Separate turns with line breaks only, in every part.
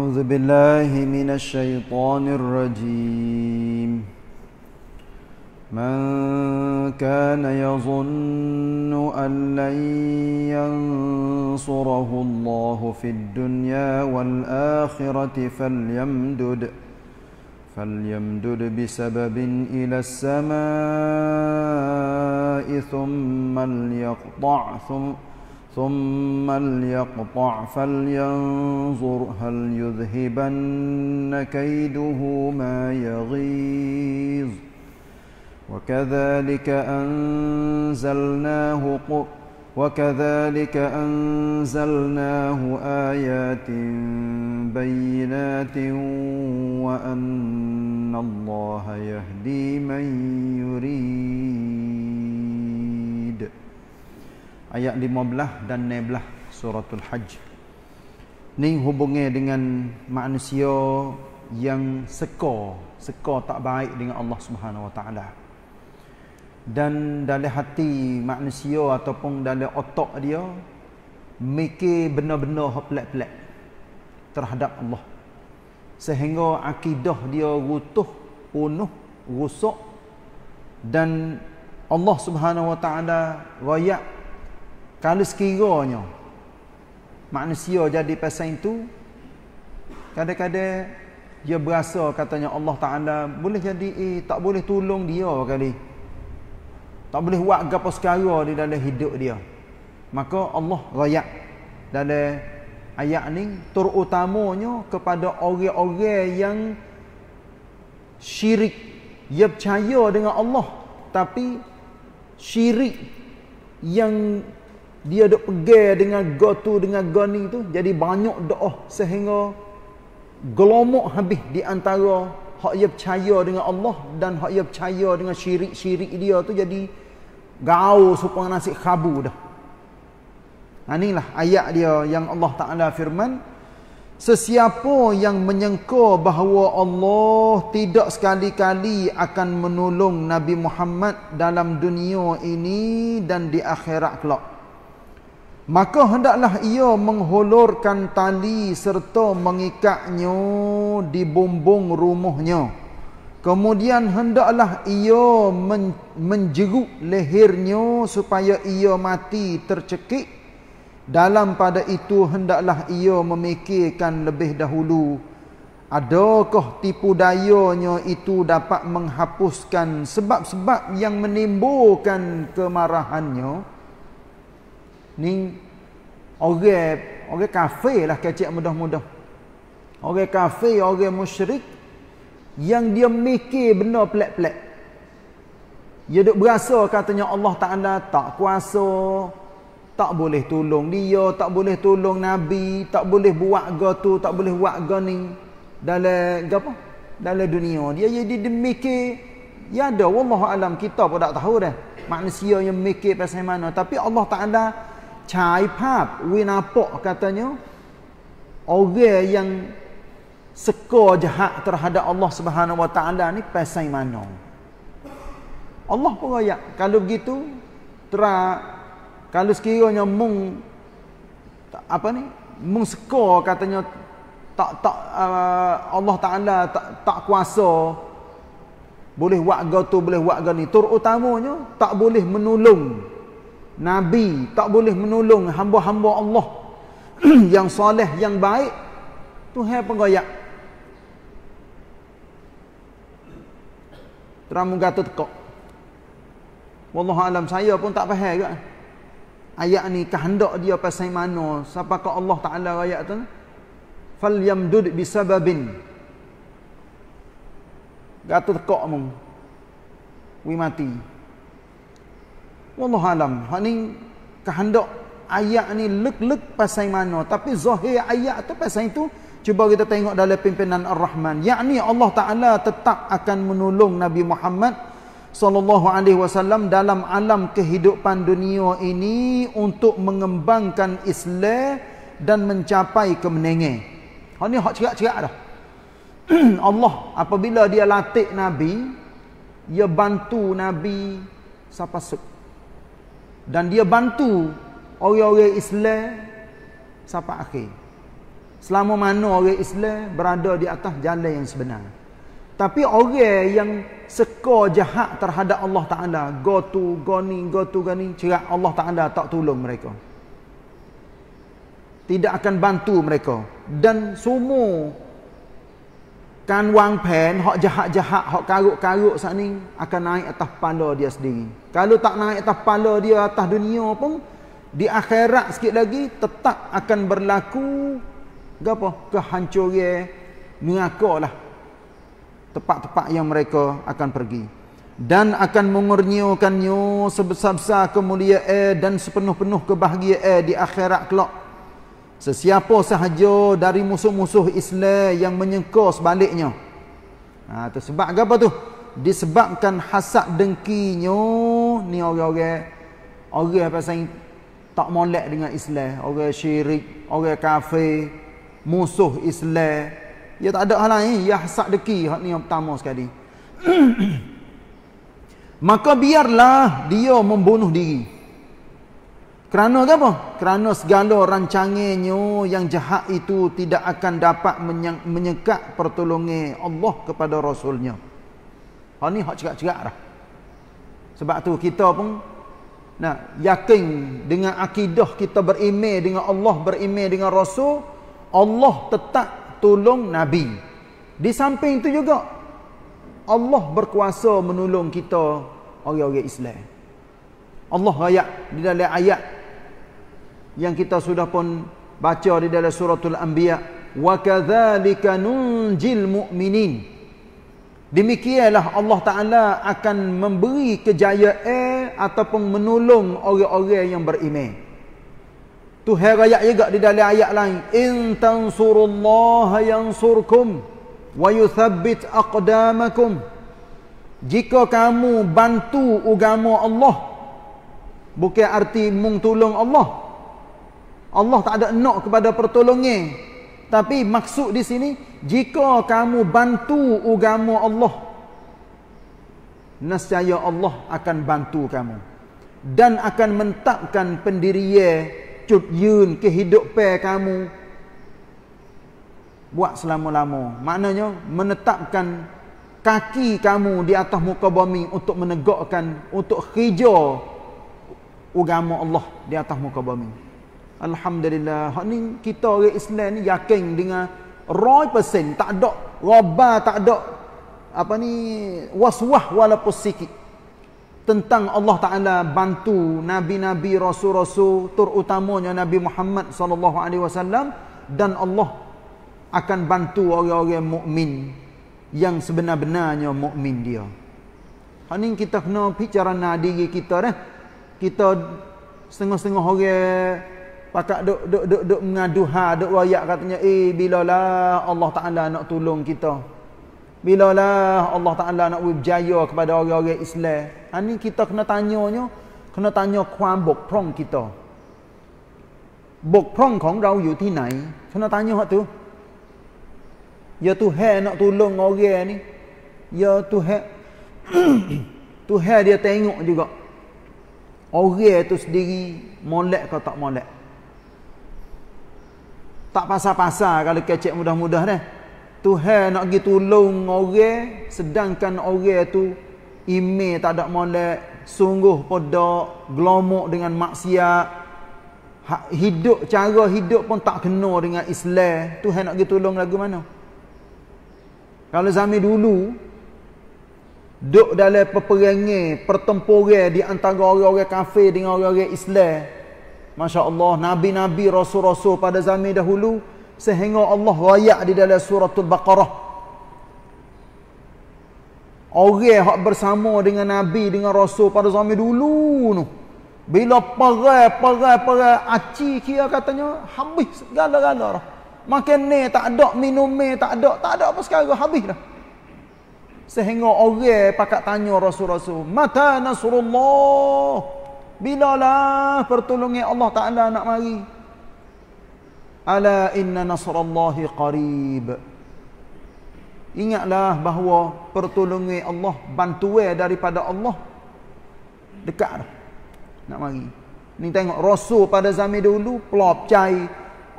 أعوذ بالله من الشيطان الرجيم من كان يظن أن لن ينصره الله في الدنيا والآخرة فليمدد فليمدد بسبب إلى السماء ثم ليقطع ثم ثم ليقطع فلينظر هل يذهبن كيده ما يغيظ وكذلك أنزلناه وكذلك أنزلناه آيات بينات وأن الله يهدي من يريد ayat 15 dan 16 suratul hajj ni hubungnya dengan manusia yang sekor sekor tak baik dengan Allah Subhanahu Wa Taala dan dalam hati manusia ataupun dalam otak dia mikir benar-benar pelak-pelak terhadap Allah sehingga akidah dia runtuh unuh rosak dan Allah Subhanahu Wa Taala royak kalau sekiranya manusia jadi pasal itu, kadang-kadang dia berasa katanya Allah Ta'ala boleh jadi, eh, tak boleh tolong dia kali. Tak boleh buat gapa sekara di dalam hidup dia. Maka Allah rayak dalam ayat ni terutamanya kepada orang-orang yang syirik ia percaya dengan Allah tapi syirik yang dia dok pegel dengan go tu dengan go ni tu jadi banyak doa sehingga gelomok habis di antara hak dia percaya dengan Allah dan hak dia percaya dengan syirik-syirik dia tu jadi gaul supaya nasi khabu dah. Nah ha, inilah ayat dia yang Allah Taala firman Sesiapa yang menyengka bahawa Allah tidak sekali-kali akan menolong Nabi Muhammad dalam dunia ini dan di akhirat kelak. Maka hendaklah ia menghulurkan tali serta mengikatnya di bumbung rumahnya. Kemudian hendaklah ia men menjeruk lehernya supaya ia mati tercekik. Dalam pada itu hendaklah ia memikirkan lebih dahulu. Adakah tipu dayanya itu dapat menghapuskan sebab-sebab yang menimbulkan kemarahannya? ni orang orang kafir lah kecik mudah-mudah orang kafir orang musyrik yang dia mikir benda pelik-pelik dia duk berasa katanya Allah Ta'ala tak kuasa tak boleh tolong dia tak boleh tolong Nabi tak boleh buat ke tu tak boleh buat ke ni dalam apa dalam dunia dia jadi demikir ya ada Allah Alam kita pun tak tahu dah manusia yang mikir pasal mana tapi Allah Ta'ala cai pap winapok katanya orang yang seko jahat terhadap Allah Subhanahu Wa Taala ni pasai mano Allah pun raya kalau begitu tra kalau sekiranya mung apa ni mung seko katanya tak tak uh, Allah Taala tak tak kuasa boleh buat gitu boleh buat gitu terutamanya tak boleh menolong Nabi tak boleh menolong hamba-hamba Allah yang soleh, yang baik tu Tuhan penggoyak teramu gata tekok alam saya pun tak faham kan ayat ni kehendak dia pasal mana siapakah Allah Ta'ala ayat tu fal yamdud bisababin gata tekok mu we mati Wallah alam. Hak ni kehendak ayat ni lek-lek pasal mana. Tapi zahir ayat tu pasal itu. Cuba kita tengok dalam pimpinan Ar-Rahman. Yakni Allah Ta'ala tetap akan menolong Nabi Muhammad sallallahu alaihi wasallam dalam alam kehidupan dunia ini untuk mengembangkan Islam dan mencapai kemenangan. Hak ni hak cerak-cerak dah. Allah apabila dia latih Nabi, dia bantu Nabi siapa sebut dan dia bantu orang-orang Islam sampai akhir. Selama mana orang Islam berada di atas jalan yang sebenar. Tapi orang yang seka jahat terhadap Allah Taala, go tu, go ni, go tu gani, cerak Allah Taala tak tolong mereka. Tidak akan bantu mereka dan semua kan wang pen hok jahat-jahat hok karuk-karuk sat ni akan naik atas kepala dia sendiri kalau tak naik atas kepala dia atas dunia pun di akhirat sikit lagi tetap akan berlaku gapo kehancuran lah tempat-tempat yang mereka akan pergi dan akan mengurniakannya sebesar-besar kemuliaan dan sepenuh-penuh kebahagiaan di akhirat kelak Sesiapa sahaja dari musuh-musuh Islam yang menyengkau sebaliknya. Ha, tu sebab apa tu? Disebabkan hasad dengkinya ni orang-orang. Orang pasang tak molek dengan Islam. Orang syirik, orang kafe, musuh Islam. Ya tak ada hal lain. Ya hasad dengki ni yang pertama sekali. Maka biarlah dia membunuh diri. Kerana apa? Kerana segala rancangannya yang jahat itu tidak akan dapat menyekat pertolongan Allah kepada Rasulnya. Hal ini hak cakap-cakap dah. Sebab tu kita pun nak yakin dengan akidah kita berimeh dengan Allah, berimeh dengan Rasul. Allah tetap tolong Nabi. Di samping itu juga, Allah berkuasa menolong kita orang-orang Islam. Allah ayat di dalam ayat yang kita sudah pun baca di dalam suratul anbiya wa kadzalika nunjil mu'minin demikianlah Allah taala akan memberi kejayaan eh, ataupun menolong orang-orang yang beriman tu hai juga di dalam ayat lain in tansurullaha yansurkum wa yuthabbit aqdamakum jika kamu bantu agama Allah bukan arti mung tolong Allah Allah tak ada enok kepada pertolongnya. Tapi maksud di sini, jika kamu bantu agama Allah, nasyaya Allah akan bantu kamu. Dan akan mentapkan pendirian, cutyun, kehidupan kamu. Buat selama-lama. Maknanya, menetapkan kaki kamu di atas muka bumi untuk menegakkan, untuk hijau agama Allah di atas muka bumi. Alhamdulillah. Hak ni kita orang Islam ni yakin dengan 100% tak ada roba tak ada apa ni waswah walaupun sikit tentang Allah Taala bantu nabi-nabi rasul-rasul terutamanya Nabi Muhammad sallallahu alaihi wasallam dan Allah akan bantu orang-orang mukmin yang sebenar-benarnya mukmin dia. Hak ni kita kena bicara diri kita dah. Kita setengah-setengah orang pakak duk duk duk duk ha duk wayak katanya eh bilalah Allah Taala nak tolong kita bilalah Allah Taala nak berjaya kepada orang-orang Islam ha ni kita kena tanyanya kena tanya kuambok prong kita bok prong kong rau yu ti nai kena tanya hak tu ya tuhan nak tolong orang ni ya tuhan tuhan dia tengok juga orang tu sendiri molek ke tak molek tak pasal-pasal kalau kecek mudah-mudah dah. Tuhan nak pergi tolong orang sedangkan orang tu ime tak ada molek sungguh pada gelomok dengan maksiat ha, hidup cara hidup pun tak kena dengan Islam Tuhan nak pergi tolong lagu mana kalau zaman dulu duk dalam peperangan pertempuran di antara orang-orang kafir dengan orang-orang Islam Masya Allah, Nabi-Nabi Rasul-Rasul pada zaman dahulu, sehingga Allah raya di dalam surat Al-Baqarah. Orang yang bersama dengan Nabi, dengan Rasul pada zaman dulu, no. bila perai, perai, perai, aci kia katanya, habis segala-gala. Makan ni tak ada, minum ni tak ada, tak ada apa sekarang, habis dah. Sehingga orang pakat tanya Rasul-Rasul, Mata Nasrullah? Bila lah pertolongan Allah Ta'ala nak mari. Ala inna nasrallahi qarib. Ingatlah bahawa pertolongan Allah, bantuan daripada Allah dekat dah. Nak mari. Ni tengok Rasul pada zaman dulu, pelop cai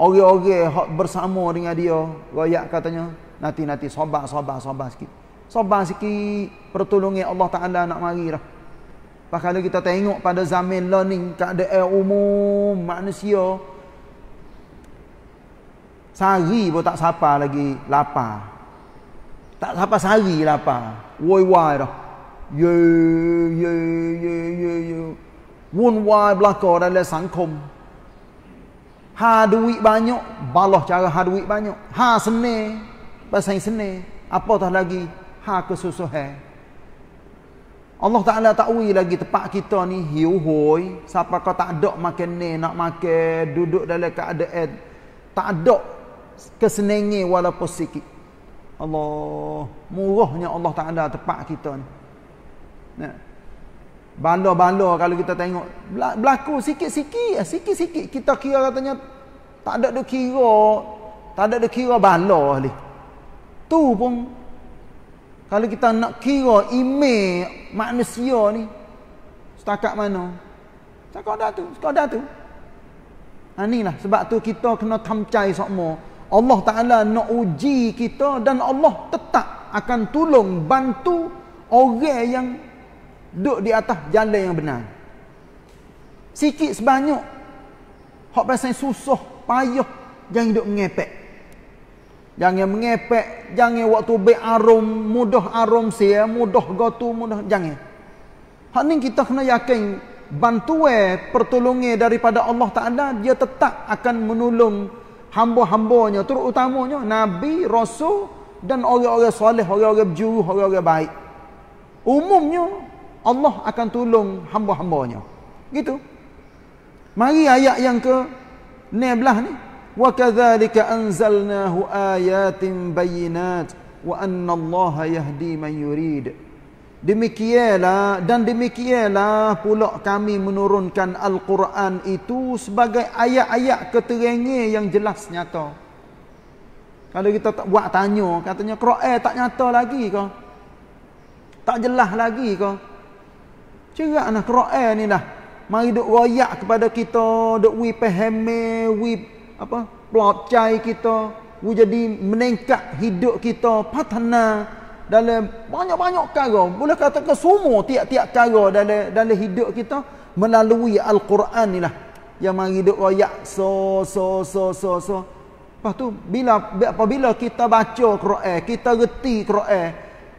orang-orang bersama dengan dia. Rakyat katanya, nanti-nanti sobat, sobat, sobat sikit. Sobat sikit pertolongan Allah Ta'ala nak mari dah. Pas kalau kita tengok pada zaman learning tak ada keadaan umum manusia sehari pun tak sapa lagi lapar. Tak sapa sehari lapar. Woi woi dah. Ye ye ye ye ye. Wun woi belaka dalam sangkum. Ha duit banyak, balah cara ha duit banyak. Ha seni, pasang seni. Apa tak lagi? Ha kesusahan. Allah Ta'ala ta'ui lagi tempat kita ni hiuhoi. Siapa kau tak ada makan ni nak makan. Duduk dalam keadaan. Tak ada kesenenge walaupun sikit. Allah. Murahnya Allah Ta'ala tempat kita ni. Nah. Bala-bala kalau kita tengok. Berlaku sikit-sikit. Lah, sikit-sikit. Kita kira katanya tak ada dia kira. Tak ada dia kira bala ni. Tu pun kalau kita nak kira email manusia ni setakat mana? Setakat dah tu, setakat dah tu. Ha inilah sebab tu kita kena tamcai semua. Allah Taala nak uji kita dan Allah tetap akan tolong bantu orang yang duduk di atas jalan yang benar. Sikit sebanyak hak pasal susah, payah jangan duduk ngepek. Jangan mengepek, jangan waktu be arum, mudah arum sia, mudah gotu, mudah jangan. Hanin kita kena yakin bantuan pertolongan daripada Allah Taala dia tetap akan menolong hamba-hambanya terutamanya nabi, rasul dan orang-orang soleh, orang-orang berjuru, orang-orang baik. Umumnya Allah akan tolong hamba-hambanya. Gitu. Mari ayat yang ke 16 ni. وكذلك أنزلناه آيات بينات وأن الله يهدي من يريد Demikianlah dan demikianlah pula kami menurunkan Al-Quran itu sebagai ayat-ayat keterangan yang jelas nyata. Kalau kita tak buat tanya, katanya Quran tak nyata lagi ke? Tak jelas lagi ke? Ceraklah Quran ni dah. Mari duk royak kepada kita, duk we pahami, we apa pelacai kita bu jadi meningkat hidup kita patana dalam banyak-banyak cara boleh katakan semua tiap-tiap cara dalam dalam hidup kita melalui al-Quran inilah yang mari duk royak so so so so so lepas tu bila apabila kita baca Quran kita reti Quran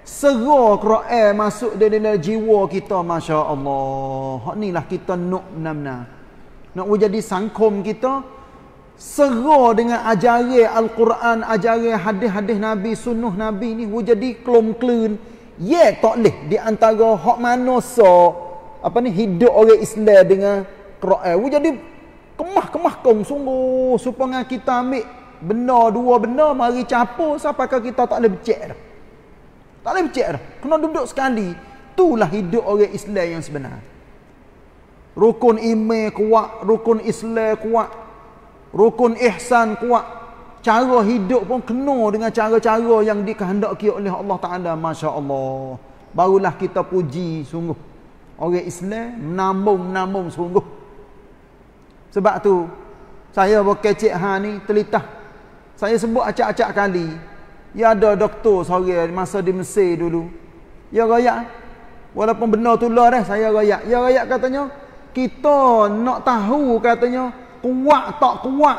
Sera Quran masuk di dalam jiwa kita Masya Allah Inilah kita nuk nam nak Nak jadi sangkum kita sera dengan ajari Al-Quran, ajari hadis-hadis Nabi, sunnah Nabi ni jadi kelum-kelun. Ya, yeah, tak boleh. Di antara hak manusia, apa ni, hidup oleh Islam dengan Quran. Wu jadi kemah-kemah kong sungguh. Supaya kita ambil benar dua benar, mari capur sampai kita tak boleh becek dah. Tak boleh becek dah. Kena duduk sekali. Itulah hidup oleh Islam yang sebenar. Rukun iman kuat, rukun Islam kuat, rukun ihsan kuat cara hidup pun kena dengan cara-cara yang dikehendaki oleh Allah Taala masya-Allah barulah kita puji sungguh orang Islam menambung-menambung sungguh sebab tu saya berkecik ha ni telitah saya sebut acak-acak kali ya ada doktor seorang masa di Mesir dulu ya royak walaupun benar tu lah eh, saya royak ya royak katanya kita nak tahu katanya kuat tak kuat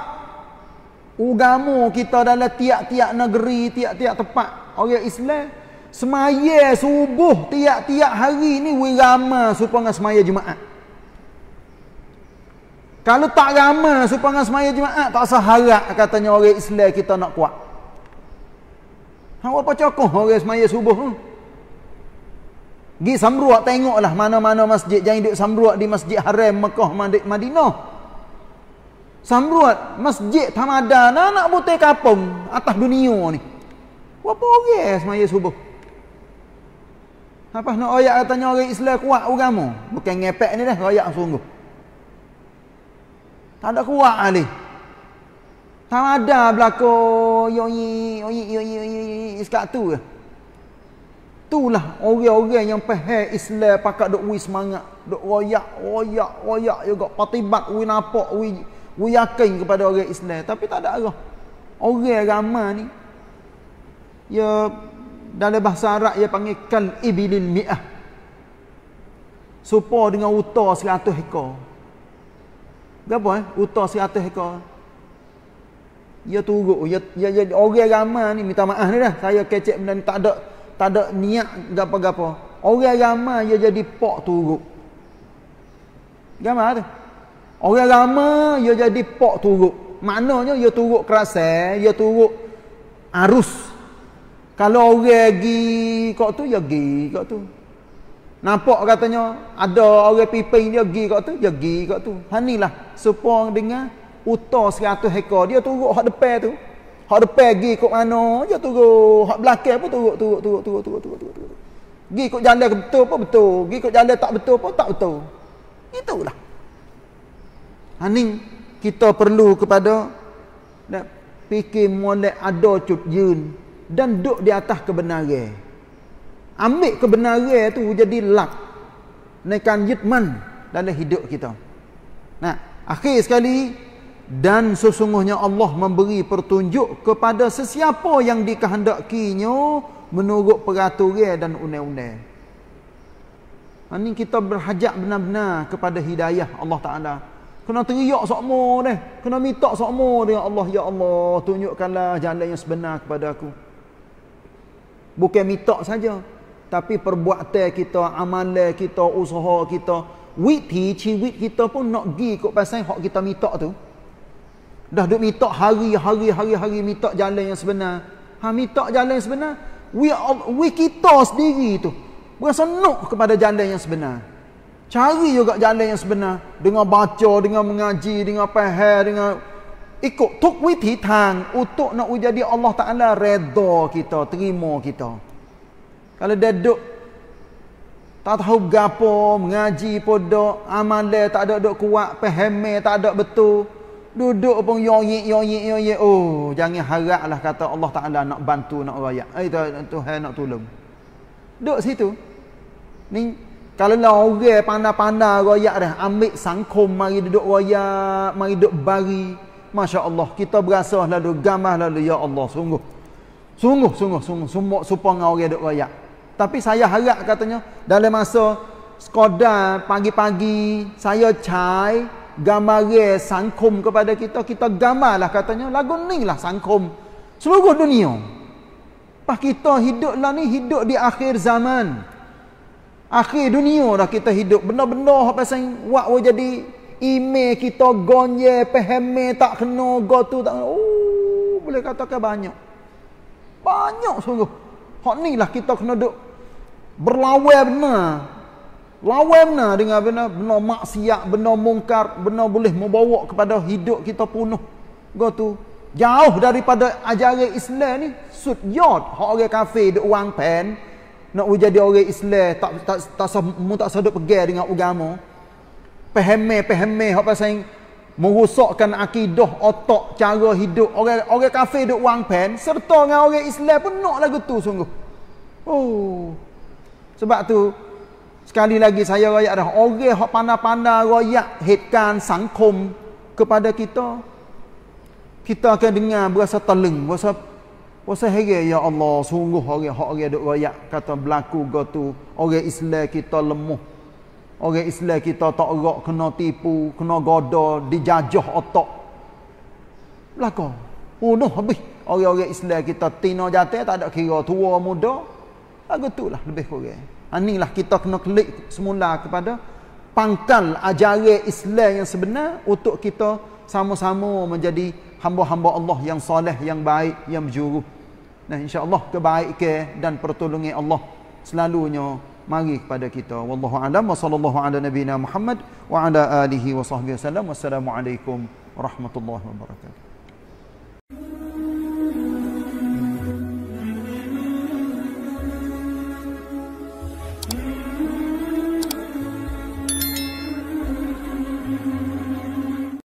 ugamu kita dalam tiap-tiap negeri tiap-tiap tempat orang Islam semaya subuh tiap-tiap hari ni wirama supaya semaya jemaah. kalau tak ramai supaya semaya jemaah tak seharap katanya orang Islam kita nak kuat apa cokoh orang semaya subuh hmm? pergi samruak tengoklah mana-mana masjid jangan duduk samruak di masjid haram Mekah Madinah Samruat masjid Tamada nak nak butai kapung atas dunia ni. Apa orang semaya subuh? Apa nak ayat katanya orang Islam kuat agama? Bukan ngepek ni dah ayat sungguh. Tak ada kuat ni. Tamada berlaku yoyi yoyi yoyi yoyi sekat tu ke. Itulah orang-orang yang pahal Islam pakat duk wis semangat. Duk royak, royak, royak juga. Patibat, wih nampak, wih We yakin kepada orang Islam tapi tak ada arah. Orang ramai ni ya dalam bahasa Arab dia panggil kal ibilil mi'ah. Supo dengan uta 100 ekor. Berapa eh? Uta 100 ekor. Ya tunggu, ya, ya, ya, orang ramai ni minta maaf ni dah. Saya kecek benda ni tak ada tak ada niat gapo-gapo. Orang ramai dia ya, jadi pok tunggu. Gamar tu. Orang lama, dia jadi pok turuk. Maknanya dia turuk kerasa, dia turuk arus. Kalau orang pergi kok tu, dia pergi kok tu. Nampak katanya ada orang pipin dia pergi kok tu, dia pergi kok tu. Hanilah sepong dengan utar seratus hekar. Dia turuk hak depan tu. Hak depan pergi kat mana, dia turuk. Hak belakang pun turuk, turuk, turuk, turuk, turuk, turuk, turuk. Gi kat jalan betul pun betul. Gi kat jalan tak betul pun tak betul. Itulah. Ini ha, kita perlu kepada nak fikir molek ada cut yun dan duduk di atas kebenaran. Ambil kebenaran tu jadi lak. Naikkan yitman dalam hidup kita. Nah, akhir sekali dan sesungguhnya Allah memberi pertunjuk kepada sesiapa yang dikehendakinya menurut peraturan dan undang-undang. Ini ha, kita berhajat benar-benar kepada hidayah Allah Ta'ala. Kena teriak sokmo deh, Kena minta sokmo dia. Ya Allah, Ya Allah, tunjukkanlah jalan yang sebenar kepada aku. Bukan minta saja. Tapi perbuatan kita, amalan kita, usaha kita. Witi, ciwit kita pun nak pergi kot pasal hak kita minta tu. Dah duk minta hari, hari, hari, hari minta jalan yang sebenar. Ha, minta jalan yang sebenar. We, we kita sendiri tu. Berasa nuk kepada jalan yang sebenar cari juga jalan yang sebenar dengan baca dengan mengaji dengan pahal dengan ikut tuk witi tang untuk nak jadi Allah Ta'ala redha kita terima kita kalau dia duduk tak tahu gapo mengaji podok amal tak ada duk kuat pahal tak ada betul duduk pun yoyik yoyik yoyik oh jangan haraplah kata Allah Ta'ala nak bantu nak rayak itu eh, Tuhan nak tolong duduk situ ni kalau lah orang pandai-pandai royak dah ambil sangkum mari duduk royak mari duduk bari Masya Allah kita berasa lalu gamah lalu ya Allah sungguh sungguh sungguh sungguh sungguh sumpah dengan orang duduk royak tapi saya harap katanya dalam masa sekodar pagi-pagi saya cai gambar sangkum kepada kita kita gamah lah katanya lagu ni lah sangkum seluruh dunia pas kita hidup lah ni hidup di akhir zaman Akhir dunia dah kita hidup. benar-benar apa yang buat jadi ime kita gonye, pehme tak kena, tu tak kena. Oh, boleh katakan banyak. Banyak sungguh. Hak ni lah kita kena duk berlawan benar. Lawan benar dengan benar, benar maksiat, benar mungkar, benar boleh membawa kepada hidup kita penuh. tu Jauh daripada ajaran Islam ni, sud yod. Hak orang kafir duk wang pen nak jadi orang Islam tak tak tak sah, mu tak sadap pegang dengan agama. Pehemeh pehemeh apa saya merosakkan akidah otak cara hidup orang orang kafir duk wang pen serta dengan orang Islam pun nak lagu tu sungguh. Oh. Sebab tu sekali lagi saya royak dah orang hok pandai-pandai royak hitkan sangkum kepada kita kita akan dengar berasa teleng berasa Pasal hari ya Allah sungguh orang-orang duk royak kata berlaku go tu orang Islam kita lemah Orang Islam kita tak rok kena tipu, kena goda, dijajah otak. Belaka. Bunuh habis orang-orang Islam kita tina jate tak ada kira tua muda. Lagu tulah lebih kurang. Inilah ha, kita kena klik semula kepada pangkal ajaran Islam yang sebenar untuk kita sama-sama menjadi hamba-hamba Allah yang soleh, yang baik, yang berjuru. Nah, insya-Allah kebaikan dan pertolongan Allah selalunya mari kepada kita. Wallahu a'lam wa sallallahu ala nabiyyina Muhammad wa ala alihi wa sahbihi wasallam. Wassalamualaikum warahmatullahi wabarakatuh.